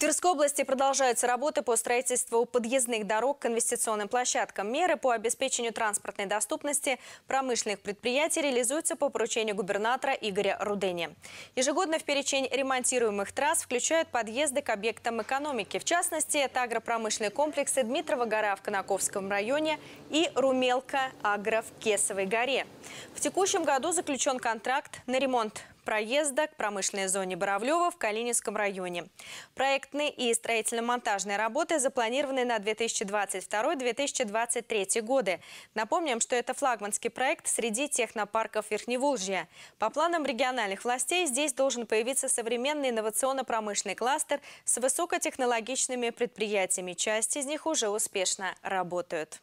Тверской области продолжаются работы по строительству подъездных дорог к инвестиционным площадкам. Меры по обеспечению транспортной доступности промышленных предприятий реализуются по поручению губернатора Игоря Рудени. Ежегодно в перечень ремонтируемых трасс включают подъезды к объектам экономики. В частности, это агропромышленные комплексы Дмитрова гора в Конаковском районе и Румелка агро в Кесовой горе. В текущем году заключен контракт на ремонт проезда к промышленной зоне Боровлева в Калининском районе. Проектные и строительно-монтажные работы запланированы на 2022-2023 годы. Напомним, что это флагманский проект среди технопарков Верхневолжья. По планам региональных властей здесь должен появиться современный инновационно-промышленный кластер с высокотехнологичными предприятиями. Часть из них уже успешно работают.